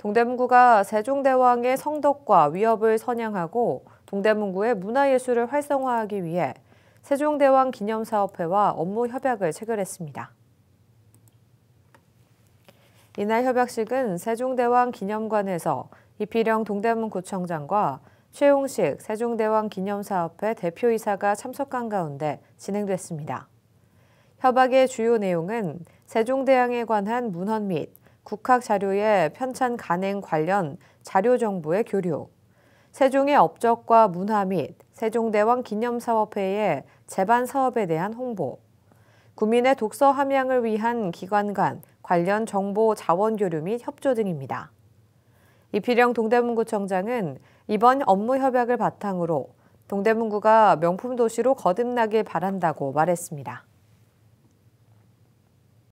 동대문구가 세종대왕의 성덕과 위협을 선양하고 동대문구의 문화예술을 활성화하기 위해 세종대왕 기념사업회와 업무 협약을 체결했습니다. 이날 협약식은 세종대왕 기념관에서 이필영 동대문구청장과 최용식 세종대왕 기념사업회 대표이사가 참석한 가운데 진행됐습니다. 협약의 주요 내용은 세종대왕에 관한 문헌 및 국학 자료의 편찬 간행 관련 자료 정보의 교류, 세종의 업적과 문화 및 세종대왕 기념사업회의 재반 사업에 대한 홍보, 국민의 독서 함양을 위한 기관 간 관련 정보 자원 교류 및 협조 등입니다. 이필영 동대문구청장은 이번 업무 협약을 바탕으로 동대문구가 명품 도시로 거듭나길 바란다고 말했습니다.